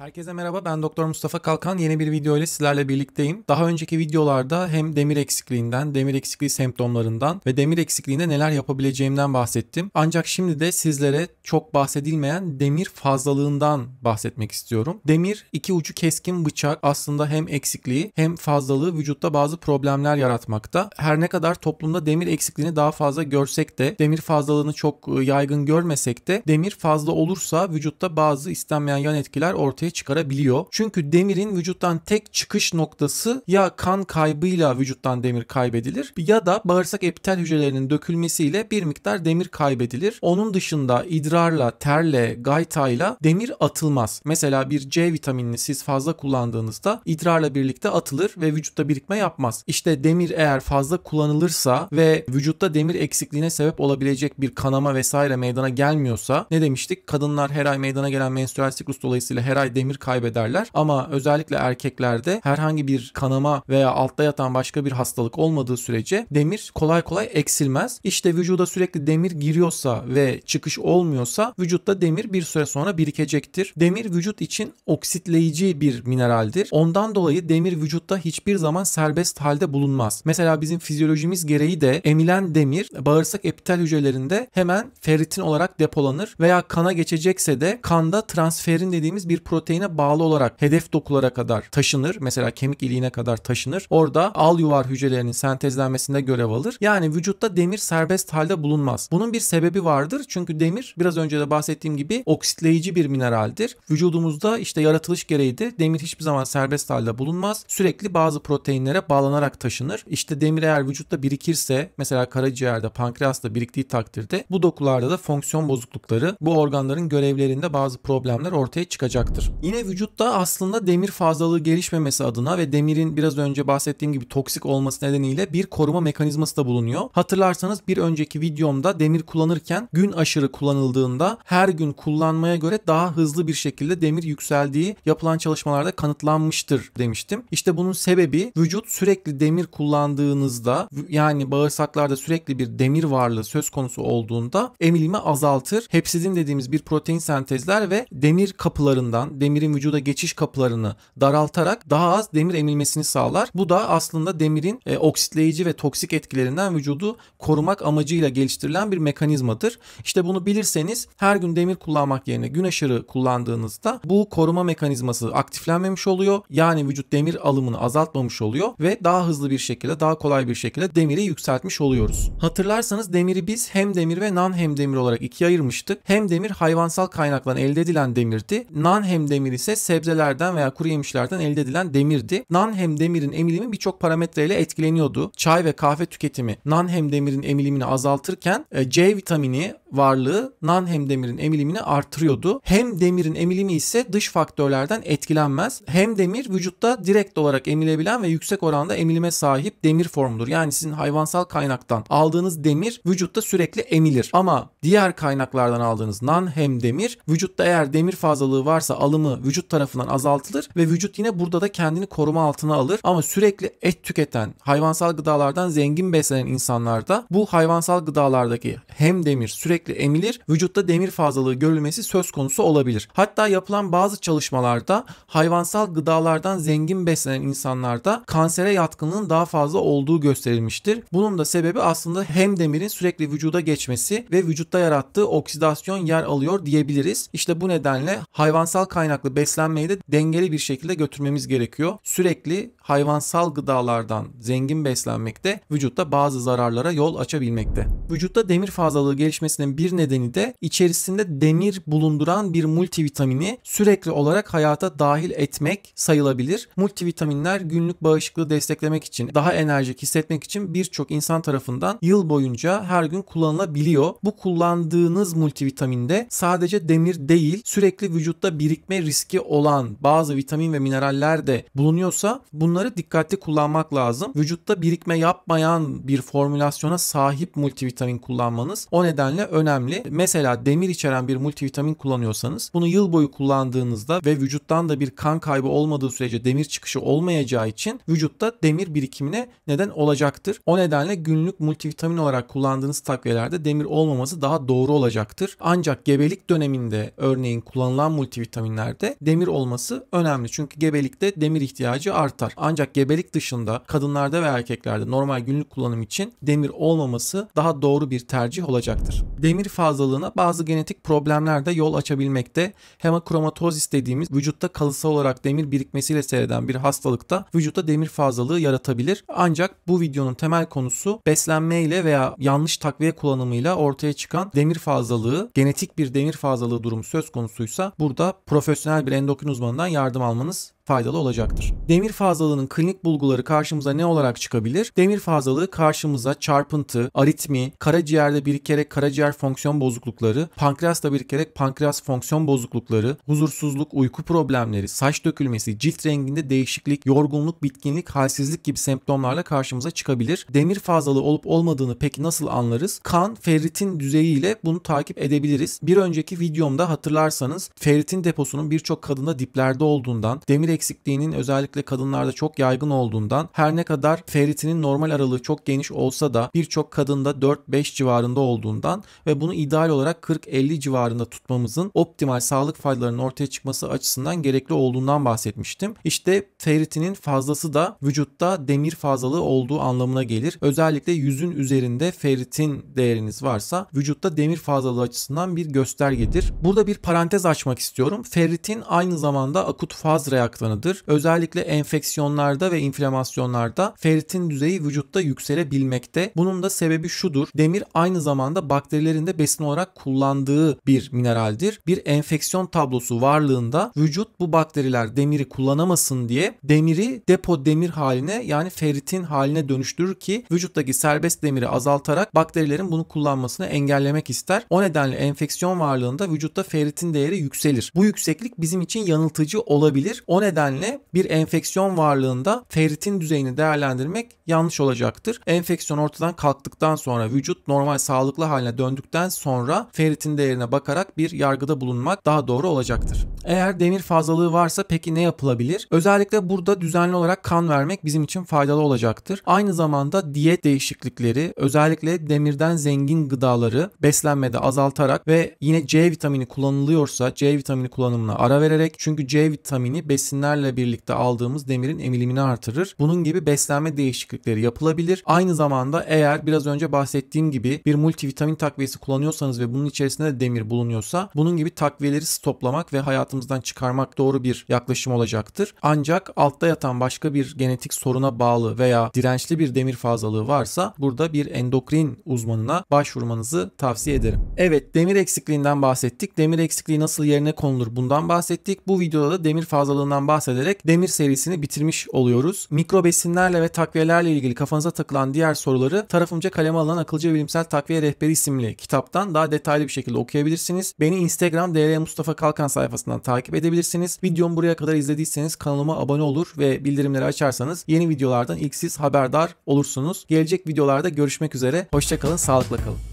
Herkese merhaba ben Doktor Mustafa Kalkan yeni bir video ile sizlerle birlikteyim. Daha önceki videolarda hem demir eksikliğinden, demir eksikliği semptomlarından ve demir eksikliğinde neler yapabileceğimden bahsettim. Ancak şimdi de sizlere çok bahsedilmeyen demir fazlalığından bahsetmek istiyorum. Demir iki ucu keskin bıçak aslında hem eksikliği hem fazlalığı vücutta bazı problemler yaratmakta. Her ne kadar toplumda demir eksikliğini daha fazla görsek de demir fazlalığını çok ıı, yaygın görmesek de demir fazla olursa vücutta bazı istenmeyen yan etkiler ortaya ortaya çıkarabiliyor. Çünkü demirin vücuttan tek çıkış noktası ya kan kaybıyla vücuttan demir kaybedilir ya da bağırsak epitel hücrelerinin dökülmesiyle bir miktar demir kaybedilir. Onun dışında idrarla, terle, gaytayla demir atılmaz. Mesela bir C vitaminini siz fazla kullandığınızda idrarla birlikte atılır ve vücutta birikme yapmaz. İşte demir eğer fazla kullanılırsa ve vücutta demir eksikliğine sebep olabilecek bir kanama vesaire meydana gelmiyorsa ne demiştik? Kadınlar her ay meydana gelen menstrual siklus dolayısıyla her ay demir kaybederler ama özellikle erkeklerde herhangi bir kanama veya altta yatan başka bir hastalık olmadığı sürece demir kolay kolay eksilmez. İşte vücuda sürekli demir giriyorsa ve çıkış olmuyorsa vücutta demir bir süre sonra birikecektir. Demir vücut için oksitleyici bir mineraldir. Ondan dolayı demir vücutta hiçbir zaman serbest halde bulunmaz. Mesela bizim fizyolojimiz gereği de emilen demir bağırsak epitel hücrelerinde hemen ferritin olarak depolanır veya kana geçecekse de kanda transferin dediğimiz bir protein proteine bağlı olarak hedef dokulara kadar taşınır. Mesela kemik iliğine kadar taşınır. Orada al yuvar hücrelerinin sentezlenmesinde görev alır. Yani vücutta demir serbest halde bulunmaz. Bunun bir sebebi vardır. Çünkü demir biraz önce de bahsettiğim gibi oksitleyici bir mineraldir. Vücudumuzda işte yaratılış gereği de demir hiçbir zaman serbest halde bulunmaz. Sürekli bazı proteinlere bağlanarak taşınır. İşte demir eğer vücutta birikirse mesela karaciğerde, pankreasta biriktiği takdirde bu dokularda da fonksiyon bozuklukları bu organların görevlerinde bazı problemler ortaya çıkacaktır. Yine vücutta aslında demir fazlalığı gelişmemesi adına ve demirin biraz önce bahsettiğim gibi toksik olması nedeniyle bir koruma mekanizması da bulunuyor. Hatırlarsanız bir önceki videomda demir kullanırken gün aşırı kullanıldığında her gün kullanmaya göre daha hızlı bir şekilde demir yükseldiği yapılan çalışmalarda kanıtlanmıştır demiştim. İşte bunun sebebi vücut sürekli demir kullandığınızda yani bağırsaklarda sürekli bir demir varlığı söz konusu olduğunda emilimi azaltır. Hepsizin dediğimiz bir protein sentezler ve demir kapılarından, demir demirin vücuda geçiş kapılarını daraltarak daha az demir emilmesini sağlar. Bu da aslında demirin e, oksitleyici ve toksik etkilerinden vücudu korumak amacıyla geliştirilen bir mekanizmadır. İşte bunu bilirseniz her gün demir kullanmak yerine güneş ışığı kullandığınızda bu koruma mekanizması aktiflenmemiş oluyor. Yani vücut demir alımını azaltmamış oluyor ve daha hızlı bir şekilde daha kolay bir şekilde demiri yükseltmiş oluyoruz. Hatırlarsanız demiri biz hem demir ve nan hem demir olarak ikiye ayırmıştık. Hem demir hayvansal kaynaklardan elde edilen demirdi. Nan hem demir demir ise sebzelerden veya kuru yemişlerden elde edilen demirdi. Nan hem demirin emilimi birçok parametreyle etkileniyordu. Çay ve kahve tüketimi nan hem demirin emilimini azaltırken e, C vitamini varlığı nan hem demirin emilimini artırıyordu. Hem demirin emilimi ise dış faktörlerden etkilenmez. Hem demir vücutta direkt olarak emilebilen ve yüksek oranda emilime sahip demir formudur. Yani sizin hayvansal kaynaktan aldığınız demir vücutta sürekli emilir. Ama diğer kaynaklardan aldığınız nan hem demir vücutta eğer demir fazlalığı varsa alımı alımı vücut tarafından azaltılır ve vücut yine burada da kendini koruma altına alır. Ama sürekli et tüketen, hayvansal gıdalardan zengin beslenen insanlarda bu hayvansal gıdalardaki hem demir sürekli emilir, vücutta demir fazlalığı görülmesi söz konusu olabilir. Hatta yapılan bazı çalışmalarda hayvansal gıdalardan zengin beslenen insanlarda kansere yatkınlığın daha fazla olduğu gösterilmiştir. Bunun da sebebi aslında hem demirin sürekli vücuda geçmesi ve vücutta yarattığı oksidasyon yer alıyor diyebiliriz. İşte bu nedenle hayvansal kaynak kaynaklı beslenmeyi de dengeli bir şekilde götürmemiz gerekiyor. Sürekli hayvansal gıdalardan zengin beslenmek de vücutta bazı zararlara yol açabilmekte. Vücutta demir fazlalığı gelişmesinin bir nedeni de içerisinde demir bulunduran bir multivitamini sürekli olarak hayata dahil etmek sayılabilir. Multivitaminler günlük bağışıklığı desteklemek için, daha enerjik hissetmek için birçok insan tarafından yıl boyunca her gün kullanılabiliyor. Bu kullandığınız multivitaminde sadece demir değil, sürekli vücutta birikme riski olan bazı vitamin ve mineraller de bulunuyorsa bunları dikkatli kullanmak lazım. Vücutta birikme yapmayan bir formülasyona sahip multivitamin kullanmanız o nedenle önemli. Mesela demir içeren bir multivitamin kullanıyorsanız bunu yıl boyu kullandığınızda ve vücuttan da bir kan kaybı olmadığı sürece demir çıkışı olmayacağı için vücutta demir birikimine neden olacaktır. O nedenle günlük multivitamin olarak kullandığınız takviyelerde demir olmaması daha doğru olacaktır. Ancak gebelik döneminde örneğin kullanılan multivitaminler erkeklerde demir olması önemli. Çünkü gebelikte demir ihtiyacı artar. Ancak gebelik dışında kadınlarda ve erkeklerde normal günlük kullanım için demir olmaması daha doğru bir tercih olacaktır. Demir fazlalığına bazı genetik problemler de yol açabilmekte. Hemakromatozis dediğimiz vücutta kalıtsal olarak demir birikmesiyle seyreden bir hastalıkta vücutta demir fazlalığı yaratabilir. Ancak bu videonun temel konusu beslenmeyle veya yanlış takviye kullanımıyla ortaya çıkan demir fazlalığı, genetik bir demir fazlalığı durumu söz konusuysa burada profesyonel profesyonel bir endokrin uzmanından yardım almanız faydalı olacaktır. Demir fazlalığının klinik bulguları karşımıza ne olarak çıkabilir? Demir fazlalığı karşımıza çarpıntı, aritmi, karaciğerde birikerek karaciğer fonksiyon bozuklukları, pankreasta birikerek pankreas fonksiyon bozuklukları, huzursuzluk, uyku problemleri, saç dökülmesi, cilt renginde değişiklik, yorgunluk, bitkinlik, halsizlik gibi semptomlarla karşımıza çıkabilir. Demir fazlalığı olup olmadığını peki nasıl anlarız? Kan, ferritin düzeyiyle bunu takip edebiliriz. Bir önceki videomda hatırlarsanız ferritin deposunun birçok kadında diplerde olduğundan, demir eksikliğinin özellikle kadınlarda çok yaygın olduğundan her ne kadar ferritinin normal aralığı çok geniş olsa da birçok kadında 4-5 civarında olduğundan ve bunu ideal olarak 40-50 civarında tutmamızın optimal sağlık faydalarının ortaya çıkması açısından gerekli olduğundan bahsetmiştim. İşte ferritinin fazlası da vücutta demir fazlalığı olduğu anlamına gelir. Özellikle yüzün üzerinde ferritin değeriniz varsa vücutta demir fazlalığı açısından bir göstergedir. Burada bir parantez açmak istiyorum. Ferritin aynı zamanda akut faz reaktörü akranıdır. Özellikle enfeksiyonlarda ve inflamasyonlarda ferritin düzeyi vücutta yükselebilmekte. Bunun da sebebi şudur. Demir aynı zamanda bakterilerin de besin olarak kullandığı bir mineraldir. Bir enfeksiyon tablosu varlığında vücut bu bakteriler demiri kullanamasın diye demiri depo demir haline yani ferritin haline dönüştürür ki vücuttaki serbest demiri azaltarak bakterilerin bunu kullanmasını engellemek ister. O nedenle enfeksiyon varlığında vücutta ferritin değeri yükselir. Bu yükseklik bizim için yanıltıcı olabilir. O nedenle nedenle bir enfeksiyon varlığında ferritin düzeyini değerlendirmek yanlış olacaktır. Enfeksiyon ortadan kalktıktan sonra vücut normal sağlıklı haline döndükten sonra ferritin değerine bakarak bir yargıda bulunmak daha doğru olacaktır. Eğer demir fazlalığı varsa peki ne yapılabilir? Özellikle burada düzenli olarak kan vermek bizim için faydalı olacaktır. Aynı zamanda diyet değişiklikleri, özellikle demirden zengin gıdaları beslenmede azaltarak ve yine C vitamini kullanılıyorsa C vitamini kullanımına ara vererek çünkü C vitamini besin vitaminlerle birlikte aldığımız demirin emilimini artırır. Bunun gibi beslenme değişiklikleri yapılabilir. Aynı zamanda eğer biraz önce bahsettiğim gibi bir multivitamin takviyesi kullanıyorsanız ve bunun içerisinde de demir bulunuyorsa bunun gibi takviyeleri stoplamak ve hayatımızdan çıkarmak doğru bir yaklaşım olacaktır. Ancak altta yatan başka bir genetik soruna bağlı veya dirençli bir demir fazlalığı varsa burada bir endokrin uzmanına başvurmanızı tavsiye ederim. Evet demir eksikliğinden bahsettik. Demir eksikliği nasıl yerine konulur bundan bahsettik. Bu videoda da demir fazlalığından bahsederek demir serisini bitirmiş oluyoruz. Mikro besinlerle ve takviyelerle ilgili kafanıza takılan diğer soruları tarafımca kaleme alan Akılcı Bilimsel Takviye Rehberi isimli kitaptan daha detaylı bir şekilde okuyabilirsiniz. Beni Instagram DL Mustafa Kalkan sayfasından takip edebilirsiniz. Videomu buraya kadar izlediyseniz kanalıma abone olur ve bildirimleri açarsanız yeni videolardan ilk siz haberdar olursunuz. Gelecek videolarda görüşmek üzere. Hoşçakalın, sağlıkla kalın.